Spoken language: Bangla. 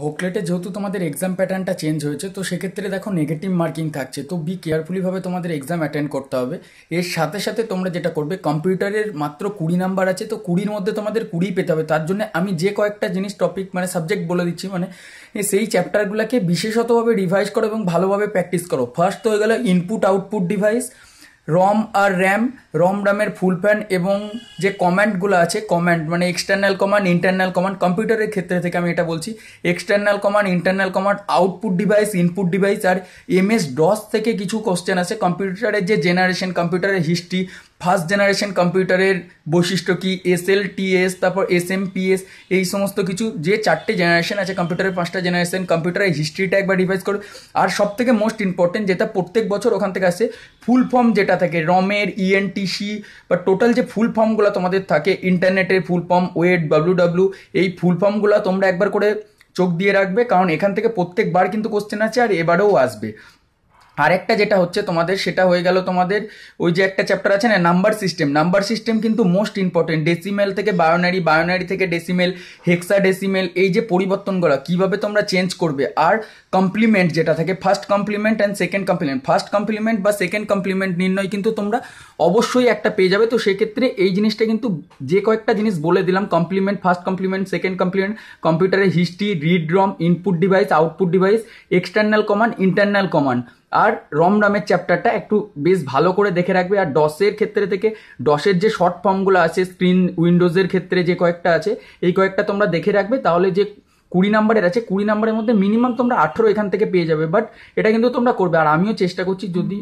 ভোকলেটে যেহেতু তোমাদের এক্সাম প্যাটার্নটা চেঞ্জ হয়েছে তো সেক্ষেত্রে দেখো নেগেটিভ মার্কিং থাকছে তো বি কেয়ারফুলিভাবে তোমাদের এক্সাম অ্যাটেন্ড করতে হবে এর সাথে সাথে তোমরা যেটা করবে কম্পিউটারের মাত্র কুড়ি নাম্বার আছে তো কুড়ির মধ্যে তোমাদের কুড়ি পেতে হবে তার জন্য আমি যে কয়েকটা জিনিস টপিক মানে সাবজেক্ট বলে দিচ্ছি মানে সেই চ্যাপ্টারগুলোকে বিশেষতভাবে রিভাইজ করো এবং ভালোভাবে প্র্যাকটিস করো ফার্স্ট হয়ে গেলো ইনপুট আউটপুট ডিভাইস রম আর র্যাম রম র্যামের ফুল প্যান এবং যে কমান্ডগুলো আছে কমান্ড মানে এক্সটার্নাল কমান্ড ইন্টারনাল কমান্ড কম্পিউটারের ক্ষেত্রে থেকে আমি এটা বলছি external command internal command output device input device আর এমএস ডস থেকে কিছু কোশ্চেন আছে কম্পিউটারের যে জেনারেশন কম্পিউটারের হিস্ট্রি ফার্স্ট জেনারেশন কম্পিউটারের বৈশিষ্ট্য কী এস এল টিএস তারপর এস এম পিএস এই সমস্ত কিছু যে চারটে জেনারেশন আছে কম্পিউটারের পাঁচটা জেনারেশন কম্পিউটারের হিস্ট্রিটা একবার রিভাইজ করো আর সব থেকে মোস্ট ইম্পর্টেন্ট যেটা প্রত্যেক বছর ওখান থেকে আসে ফুল ফর্ম যেটা থাকে রমের ইএনটিসি e বা টোটাল যে ফুল ফর্মগুলো তোমাদের থাকে ইন্টারনেটের full form wait W W এই ফুল ফর্মগুলো তোমরা একবার করে চোখ দিয়ে রাখবে কারণ এখান থেকে প্রত্যেকবার কিন্তু কোশ্চেন আছে আর এবারেও আসবে আরেকটা যেটা হচ্ছে তোমাদের সেটা হয়ে গেল তোমাদের ওই যে একটা চ্যাপ্টার আছে না নাম্বার সিস্টেম নাম্বার সিস্টেম কিন্তু মোস্ট ইম্পর্টেন্ট ডেসিমেল থেকে বায়োনারি বায়োনারি থেকে ডেসিমেল হেক্সা ডেসিমেল এই যে পরিবর্তনগুলো কীভাবে তোমরা চেঞ্জ করবে আর কমপ্লিমেন্ট যেটা থাকে first complement and second complement first complement বা সেকেন্ড কমপ্লিমেন্ট নির্ণয় কিন্তু তোমরা অবশ্যই একটা পেয়ে যাবে তো সেক্ষেত্রে এই জিনিসটা কিন্তু যে কয়েকটা জিনিস বলে দিলাম complement first complement second complement কম্পিউটারের history read ROM input device output device external command internal command আর রম রামের চ্যাপ্টারটা একটু বেশ ভালো করে দেখে রাখবে আর ডসের ক্ষেত্রে থেকে ডসের যে শর্ট ফর্মগুলো আছে স্ক্রিন উইন্ডোজের ক্ষেত্রে যে কয়েকটা আছে এই কয়েকটা তোমরা দেখে রাখবে তাহলে যে কুড়ি নাম্বারের আছে কুড়ি নাম্বারের মধ্যে মিনিমাম তোমরা আঠেরো এখান থেকে পেয়ে যাবে বাট এটা কিন্তু তোমরা করবে আর আমিও চেষ্টা করছি যদি